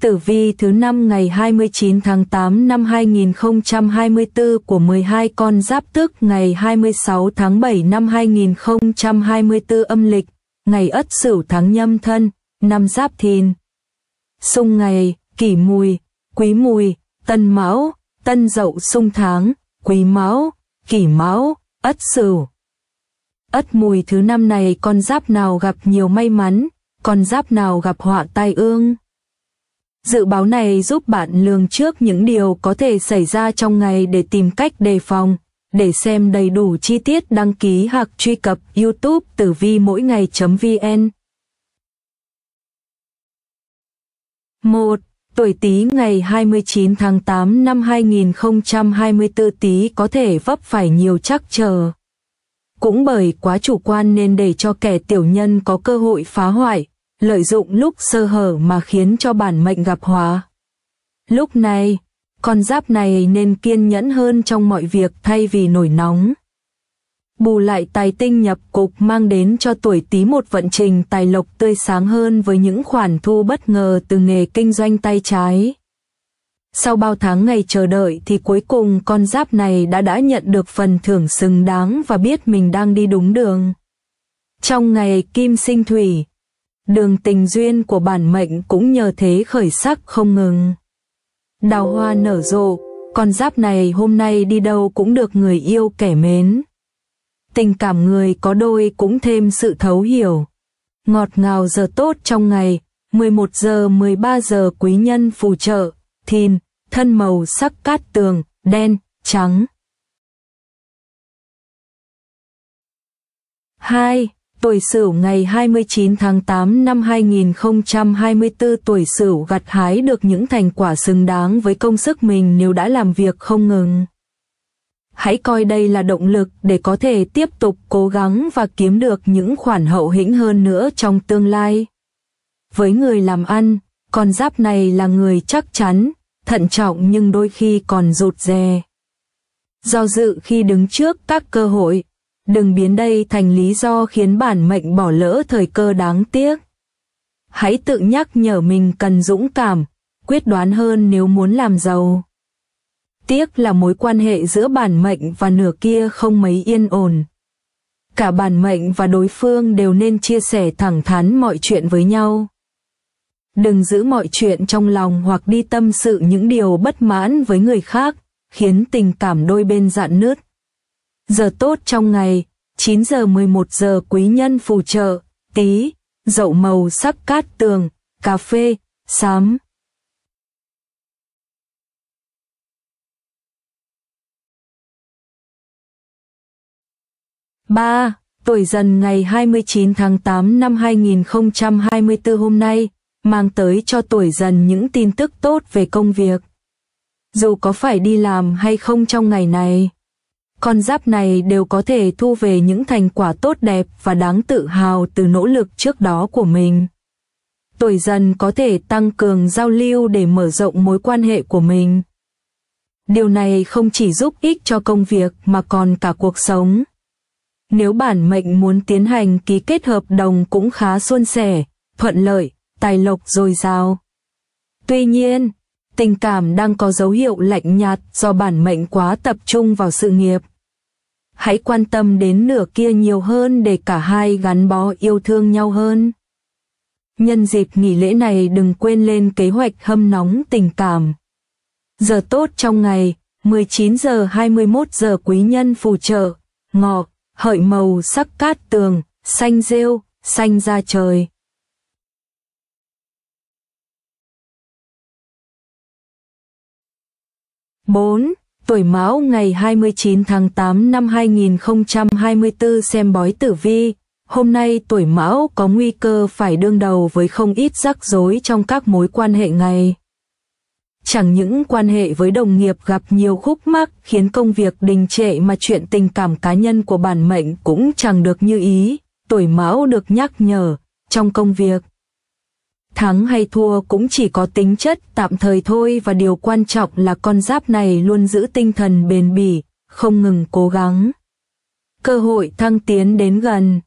Tử vi thứ năm ngày 29 tháng 8 năm 2024 của 12 con giáp tức ngày 26 tháng 7 năm 2024 âm lịch, ngày Ất Sửu tháng Nhâm Thân, năm Giáp Thìn. Xung ngày, Kỷ Mùi, Quý Mùi, Tân Mão, Tân Dậu xung tháng, Quý Mão, Kỷ Mão, Ất Sửu. Ất Mùi thứ năm này con giáp nào gặp nhiều may mắn, con giáp nào gặp họa tai ương. Dự báo này giúp bạn lường trước những điều có thể xảy ra trong ngày để tìm cách đề phòng. Để xem đầy đủ chi tiết đăng ký hoặc truy cập YouTube tử vi mỗi ngày.vn. 1. Tuổi Tý ngày 29 tháng 8 năm 2024 Tý có thể vấp phải nhiều trắc trở. Cũng bởi quá chủ quan nên để cho kẻ tiểu nhân có cơ hội phá hoại, lợi dụng lúc sơ hở mà khiến cho bản mệnh gặp hóa. Lúc này, con giáp này nên kiên nhẫn hơn trong mọi việc thay vì nổi nóng. Bù lại tài tinh nhập cục mang đến cho tuổi tí một vận trình tài lộc tươi sáng hơn với những khoản thu bất ngờ từ nghề kinh doanh tay trái. Sau bao tháng ngày chờ đợi thì cuối cùng con giáp này đã đã nhận được phần thưởng xứng đáng và biết mình đang đi đúng đường. Trong ngày kim sinh thủy, đường tình duyên của bản mệnh cũng nhờ thế khởi sắc không ngừng. Đào hoa nở rộ, con giáp này hôm nay đi đâu cũng được người yêu kẻ mến. Tình cảm người có đôi cũng thêm sự thấu hiểu. Ngọt ngào giờ tốt trong ngày, 11 giờ 13 giờ quý nhân phù trợ, thìn, thân màu sắc cát tường, đen, trắng. 2 tuổi Sửu ngày 29 tháng 8 năm 2024 tuổi Sửu gặt hái được những thành quả xứng đáng với công sức mình nếu đã làm việc không ngừng. Hãy coi đây là động lực để có thể tiếp tục cố gắng và kiếm được những khoản hậu hĩnh hơn nữa trong tương lai. Với người làm ăn, con giáp này là người chắc chắn, thận trọng nhưng đôi khi còn rụt rè. Do dự khi đứng trước các cơ hội, đừng biến đây thành lý do khiến bản mệnh bỏ lỡ thời cơ đáng tiếc. Hãy tự nhắc nhở mình cần dũng cảm, quyết đoán hơn nếu muốn làm giàu. Tiếc là mối quan hệ giữa bản mệnh và nửa kia không mấy yên ổn. Cả bản mệnh và đối phương đều nên chia sẻ thẳng thắn mọi chuyện với nhau. Đừng giữ mọi chuyện trong lòng hoặc đi tâm sự những điều bất mãn với người khác, khiến tình cảm đôi bên dạn nứt. Giờ tốt trong ngày, 9 giờ 11 giờ quý nhân phù trợ, tí, dậu màu sắc cát tường, cà phê, xám ba Tuổi dần ngày 29 tháng 8 năm 2024 hôm nay, mang tới cho tuổi dần những tin tức tốt về công việc. Dù có phải đi làm hay không trong ngày này, con giáp này đều có thể thu về những thành quả tốt đẹp và đáng tự hào từ nỗ lực trước đó của mình. Tuổi dần có thể tăng cường giao lưu để mở rộng mối quan hệ của mình. Điều này không chỉ giúp ích cho công việc mà còn cả cuộc sống. Nếu bản mệnh muốn tiến hành ký kết hợp đồng cũng khá suôn sẻ, thuận lợi, tài lộc dồi dào. Tuy nhiên, tình cảm đang có dấu hiệu lạnh nhạt do bản mệnh quá tập trung vào sự nghiệp hãy quan tâm đến nửa kia nhiều hơn để cả hai gắn bó yêu thương nhau hơn. Nhân dịp nghỉ lễ này đừng quên lên kế hoạch hâm nóng tình cảm. Giờ tốt trong ngày, 19 giờ 21 giờ quý nhân phù trợ, ngọ, hợi màu sắc cát tường, xanh rêu, xanh ra trời. bốn Tuổi Mão ngày 29 tháng 8 năm 2024 xem bói tử vi, hôm nay tuổi Mão có nguy cơ phải đương đầu với không ít rắc rối trong các mối quan hệ ngày. Chẳng những quan hệ với đồng nghiệp gặp nhiều khúc mắc khiến công việc đình trệ mà chuyện tình cảm cá nhân của bản mệnh cũng chẳng được như ý, tuổi Mão được nhắc nhở trong công việc Thắng hay thua cũng chỉ có tính chất tạm thời thôi và điều quan trọng là con giáp này luôn giữ tinh thần bền bỉ, không ngừng cố gắng. Cơ hội thăng tiến đến gần.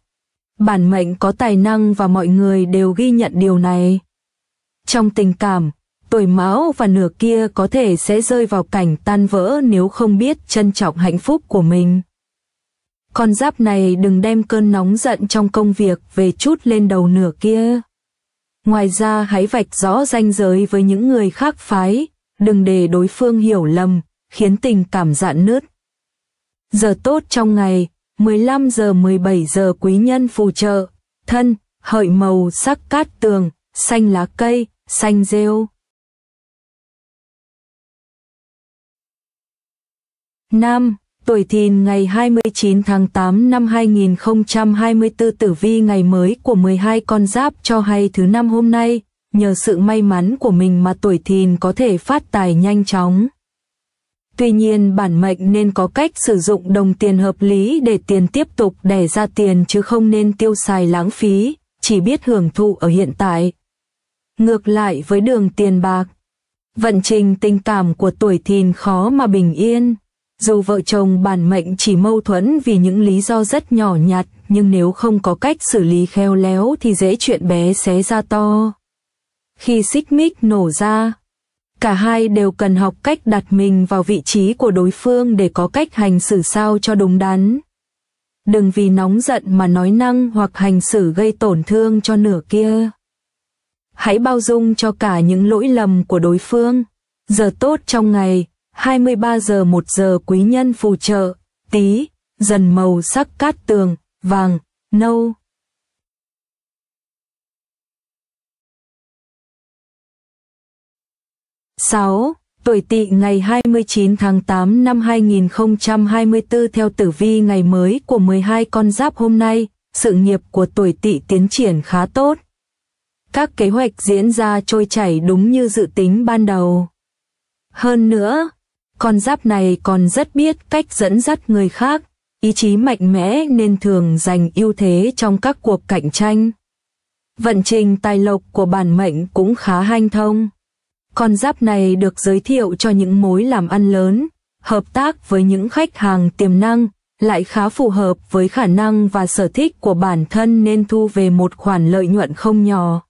Bản mệnh có tài năng và mọi người đều ghi nhận điều này. Trong tình cảm, tuổi mão và nửa kia có thể sẽ rơi vào cảnh tan vỡ nếu không biết trân trọng hạnh phúc của mình. Con giáp này đừng đem cơn nóng giận trong công việc về chút lên đầu nửa kia. Ngoài ra hãy vạch rõ ranh giới với những người khác phái, đừng để đối phương hiểu lầm, khiến tình cảm dạn nứt. Giờ tốt trong ngày, 15 giờ 17 giờ quý nhân phù trợ, thân, hợi màu sắc cát tường, xanh lá cây, xanh rêu. Nam, Tuổi thìn ngày 29 tháng 8 năm 2024 tử vi ngày mới của 12 con giáp cho hay thứ năm hôm nay, nhờ sự may mắn của mình mà tuổi thìn có thể phát tài nhanh chóng. Tuy nhiên bản mệnh nên có cách sử dụng đồng tiền hợp lý để tiền tiếp tục đẻ ra tiền chứ không nên tiêu xài lãng phí, chỉ biết hưởng thụ ở hiện tại. Ngược lại với đường tiền bạc, vận trình tình cảm của tuổi thìn khó mà bình yên dù vợ chồng bản mệnh chỉ mâu thuẫn vì những lý do rất nhỏ nhặt, nhưng nếu không có cách xử lý khéo léo thì dễ chuyện bé xé ra to. Khi xích mích nổ ra, cả hai đều cần học cách đặt mình vào vị trí của đối phương để có cách hành xử sao cho đúng đắn. Đừng vì nóng giận mà nói năng hoặc hành xử gây tổn thương cho nửa kia. Hãy bao dung cho cả những lỗi lầm của đối phương. Giờ tốt trong ngày, 23 giờ 1 giờ quý nhân phù trợ, tí, dần màu sắc cát tường, vàng, nâu. sáu Tuổi Tỵ ngày 29 tháng 8 năm 2024 theo tử vi ngày mới của 12 con giáp hôm nay, sự nghiệp của tuổi Tỵ tiến triển khá tốt. Các kế hoạch diễn ra trôi chảy đúng như dự tính ban đầu. Hơn nữa, con giáp này còn rất biết cách dẫn dắt người khác, ý chí mạnh mẽ nên thường giành ưu thế trong các cuộc cạnh tranh. Vận trình tài lộc của bản mệnh cũng khá hanh thông. Con giáp này được giới thiệu cho những mối làm ăn lớn, hợp tác với những khách hàng tiềm năng, lại khá phù hợp với khả năng và sở thích của bản thân nên thu về một khoản lợi nhuận không nhỏ.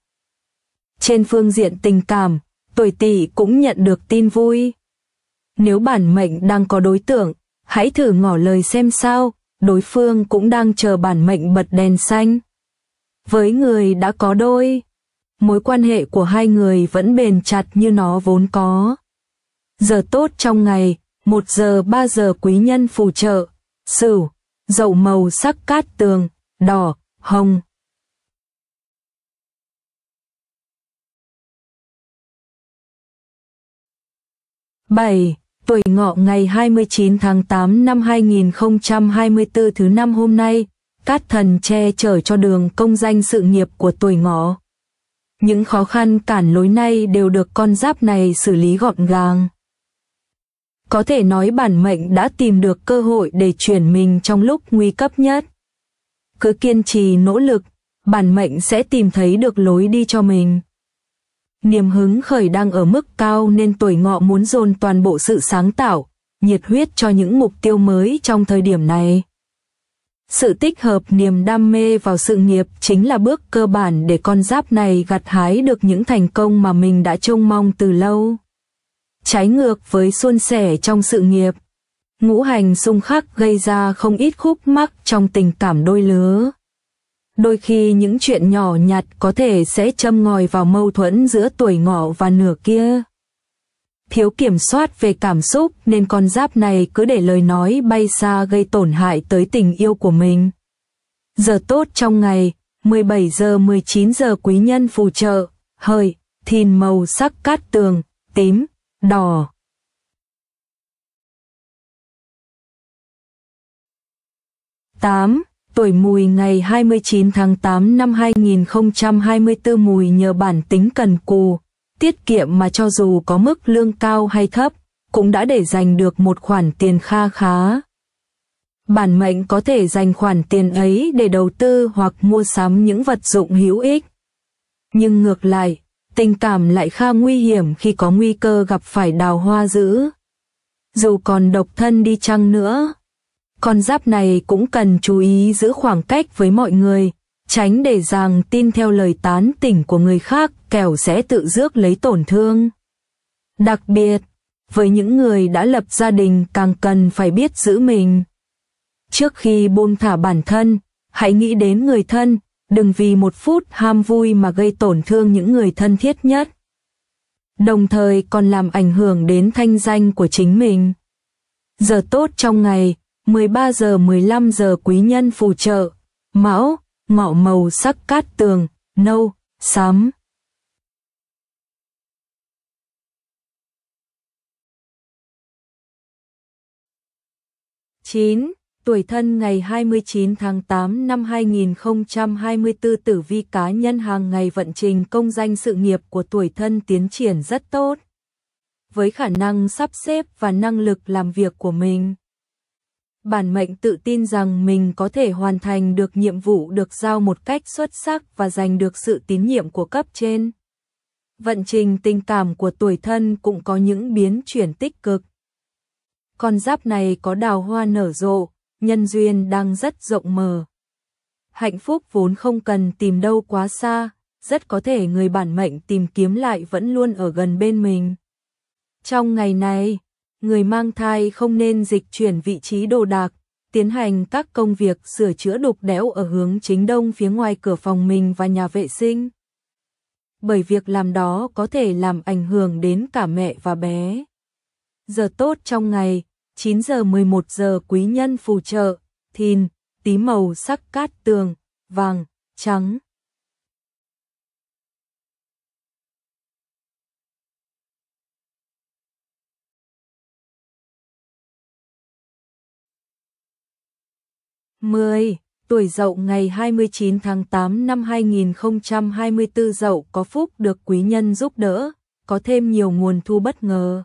Trên phương diện tình cảm, tuổi Tỵ cũng nhận được tin vui. Nếu bản mệnh đang có đối tượng, hãy thử ngỏ lời xem sao, đối phương cũng đang chờ bản mệnh bật đèn xanh. Với người đã có đôi, mối quan hệ của hai người vẫn bền chặt như nó vốn có. Giờ tốt trong ngày, 1 giờ 3 giờ quý nhân phù trợ, sửu, dậu màu sắc cát tường, đỏ, hồng. bảy Tuổi ngọ ngày 29 tháng 8 năm 2024 thứ năm hôm nay, Cát Thần che chở cho đường công danh sự nghiệp của tuổi ngọ. Những khó khăn cản lối nay đều được con giáp này xử lý gọn gàng. Có thể nói bản mệnh đã tìm được cơ hội để chuyển mình trong lúc nguy cấp nhất. Cứ kiên trì nỗ lực, bản mệnh sẽ tìm thấy được lối đi cho mình. Niềm hứng khởi đang ở mức cao nên tuổi ngọ muốn dồn toàn bộ sự sáng tạo, nhiệt huyết cho những mục tiêu mới trong thời điểm này. Sự tích hợp niềm đam mê vào sự nghiệp chính là bước cơ bản để con giáp này gặt hái được những thành công mà mình đã trông mong từ lâu. Trái ngược với xuân sẻ trong sự nghiệp, ngũ hành xung khắc gây ra không ít khúc mắc trong tình cảm đôi lứa. Đôi khi những chuyện nhỏ nhặt có thể sẽ châm ngòi vào mâu thuẫn giữa tuổi ngọ và nửa kia. Thiếu kiểm soát về cảm xúc nên con giáp này cứ để lời nói bay xa gây tổn hại tới tình yêu của mình. Giờ tốt trong ngày, 17 giờ 19 giờ quý nhân phù trợ, hơi thìn màu sắc cát tường, tím, đỏ. tám Tuổi mùi ngày 29 tháng 8 năm 2024 mùi nhờ bản tính cần cù, tiết kiệm mà cho dù có mức lương cao hay thấp, cũng đã để dành được một khoản tiền kha khá. Bản mệnh có thể dành khoản tiền ấy để đầu tư hoặc mua sắm những vật dụng hữu ích. Nhưng ngược lại, tình cảm lại kha nguy hiểm khi có nguy cơ gặp phải đào hoa dữ. Dù còn độc thân đi chăng nữa, con giáp này cũng cần chú ý giữ khoảng cách với mọi người, tránh để rằng tin theo lời tán tỉnh của người khác kẻo sẽ tự rước lấy tổn thương. Đặc biệt, với những người đã lập gia đình càng cần phải biết giữ mình. Trước khi buông thả bản thân, hãy nghĩ đến người thân, đừng vì một phút ham vui mà gây tổn thương những người thân thiết nhất. Đồng thời còn làm ảnh hưởng đến thanh danh của chính mình. Giờ tốt trong ngày, 13 giờ 15 giờ quý nhân phù trợ, mão, ngọ màu sắc cát tường, nâu, xám. chín Tuổi thân ngày 29 tháng 8 năm 2024 tử vi cá nhân hàng ngày vận trình công danh sự nghiệp của tuổi thân tiến triển rất tốt. Với khả năng sắp xếp và năng lực làm việc của mình bản mệnh tự tin rằng mình có thể hoàn thành được nhiệm vụ được giao một cách xuất sắc và giành được sự tín nhiệm của cấp trên. Vận trình tình cảm của tuổi thân cũng có những biến chuyển tích cực. Con giáp này có đào hoa nở rộ, nhân duyên đang rất rộng mở. Hạnh phúc vốn không cần tìm đâu quá xa, rất có thể người bản mệnh tìm kiếm lại vẫn luôn ở gần bên mình. Trong ngày này, người mang thai không nên dịch chuyển vị trí đồ đạc, tiến hành các công việc sửa chữa đục đẽo ở hướng chính đông phía ngoài cửa phòng mình và nhà vệ sinh. Bởi việc làm đó có thể làm ảnh hưởng đến cả mẹ và bé. Giờ tốt trong ngày, 9 giờ 11 giờ quý nhân phù trợ, thìn, tí màu sắc cát tường, vàng, trắng. 10. Tuổi dậu ngày 29 tháng 8 năm 2024 dậu có phúc được quý nhân giúp đỡ, có thêm nhiều nguồn thu bất ngờ.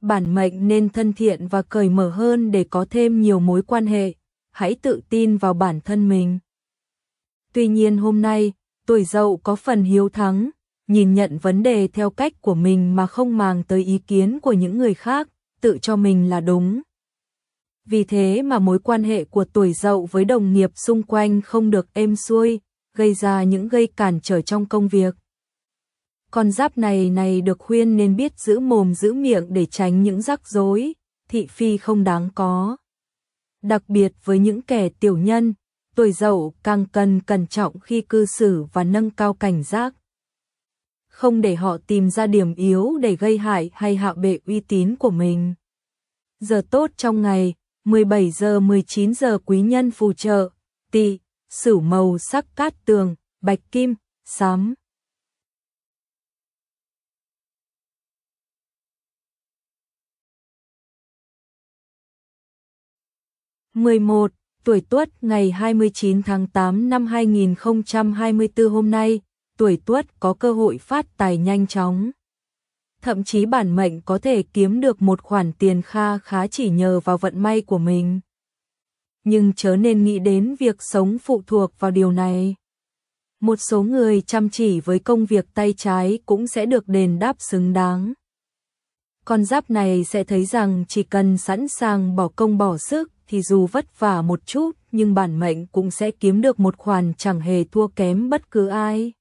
Bản mệnh nên thân thiện và cởi mở hơn để có thêm nhiều mối quan hệ, hãy tự tin vào bản thân mình. Tuy nhiên hôm nay, tuổi dậu có phần hiếu thắng, nhìn nhận vấn đề theo cách của mình mà không màng tới ý kiến của những người khác, tự cho mình là đúng vì thế mà mối quan hệ của tuổi dậu với đồng nghiệp xung quanh không được êm xuôi, gây ra những gây cản trở trong công việc. Con giáp này này được khuyên nên biết giữ mồm giữ miệng để tránh những rắc rối, thị phi không đáng có. Đặc biệt với những kẻ tiểu nhân, tuổi dậu càng cần cẩn trọng khi cư xử và nâng cao cảnh giác. Không để họ tìm ra điểm yếu để gây hại hay hạ bệ uy tín của mình. Giờ tốt trong ngày, 17 giờ 19 giờ quý nhân phù trợ, tỵ, sửu màu sắc cát tường, bạch kim, xám. mười một tuổi Tuất ngày 29 tháng 8 năm 2024 hôm nay, tuổi Tuất có cơ hội phát tài nhanh chóng thậm chí bản mệnh có thể kiếm được một khoản tiền kha khá chỉ nhờ vào vận may của mình. Nhưng chớ nên nghĩ đến việc sống phụ thuộc vào điều này. Một số người chăm chỉ với công việc tay trái cũng sẽ được đền đáp xứng đáng. Con giáp này sẽ thấy rằng chỉ cần sẵn sàng bỏ công bỏ sức thì dù vất vả một chút nhưng bản mệnh cũng sẽ kiếm được một khoản chẳng hề thua kém bất cứ ai.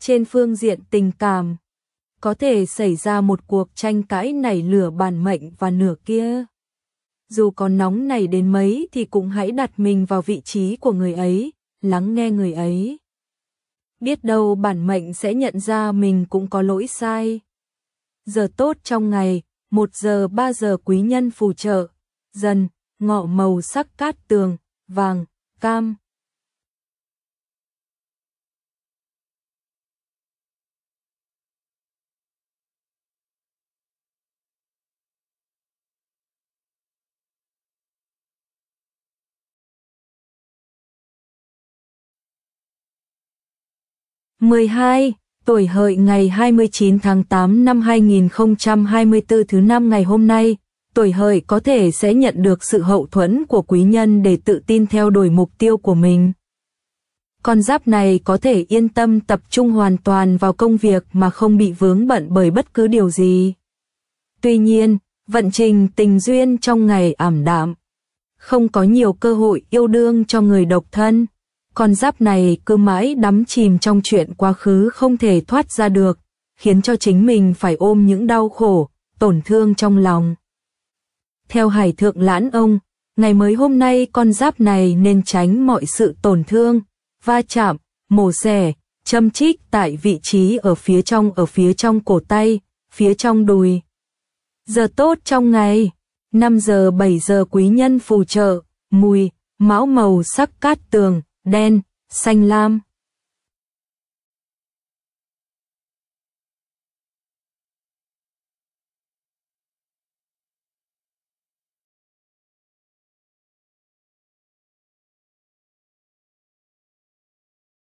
Trên phương diện tình cảm, có thể xảy ra một cuộc tranh cãi nảy lửa bản mệnh và nửa kia. Dù có nóng này đến mấy thì cũng hãy đặt mình vào vị trí của người ấy, lắng nghe người ấy. Biết đâu bản mệnh sẽ nhận ra mình cũng có lỗi sai. Giờ tốt trong ngày, 1 giờ 3 giờ quý nhân phù trợ, dần, ngọ màu sắc cát tường, vàng, cam. 12. Tuổi hợi ngày 29 tháng 8 năm 2024 thứ năm ngày hôm nay, tuổi hợi có thể sẽ nhận được sự hậu thuẫn của quý nhân để tự tin theo đuổi mục tiêu của mình. Con giáp này có thể yên tâm tập trung hoàn toàn vào công việc mà không bị vướng bận bởi bất cứ điều gì. Tuy nhiên, vận trình tình duyên trong ngày ảm đạm. Không có nhiều cơ hội yêu đương cho người độc thân con giáp này cứ mãi đắm chìm trong chuyện quá khứ không thể thoát ra được, khiến cho chính mình phải ôm những đau khổ, tổn thương trong lòng. Theo Hải Thượng Lãn ông, ngày mới hôm nay con giáp này nên tránh mọi sự tổn thương, va chạm, mổ xẻ, châm chích tại vị trí ở phía trong ở phía trong cổ tay, phía trong đùi. Giờ tốt trong ngày, 5 giờ 7 giờ quý nhân phù trợ, mùi, máu màu sắc cát tường, đen, xanh lam.